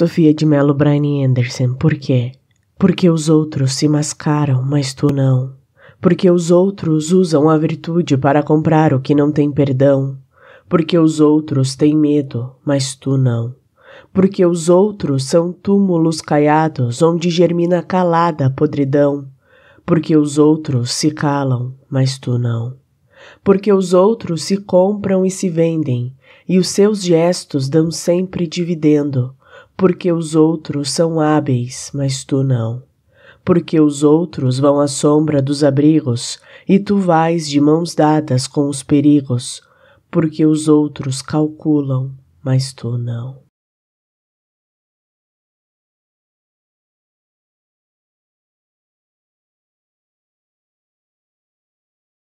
Sofia de Mello Brian Anderson, por quê? Porque os outros se mascaram, mas tu não. Porque os outros usam a virtude para comprar o que não tem perdão. Porque os outros têm medo, mas tu não. Porque os outros são túmulos caiados onde germina calada a podridão. Porque os outros se calam, mas tu não. Porque os outros se compram e se vendem, e os seus gestos dão sempre dividendo porque os outros são hábeis, mas tu não. Porque os outros vão à sombra dos abrigos, e tu vais de mãos dadas com os perigos. Porque os outros calculam, mas tu não.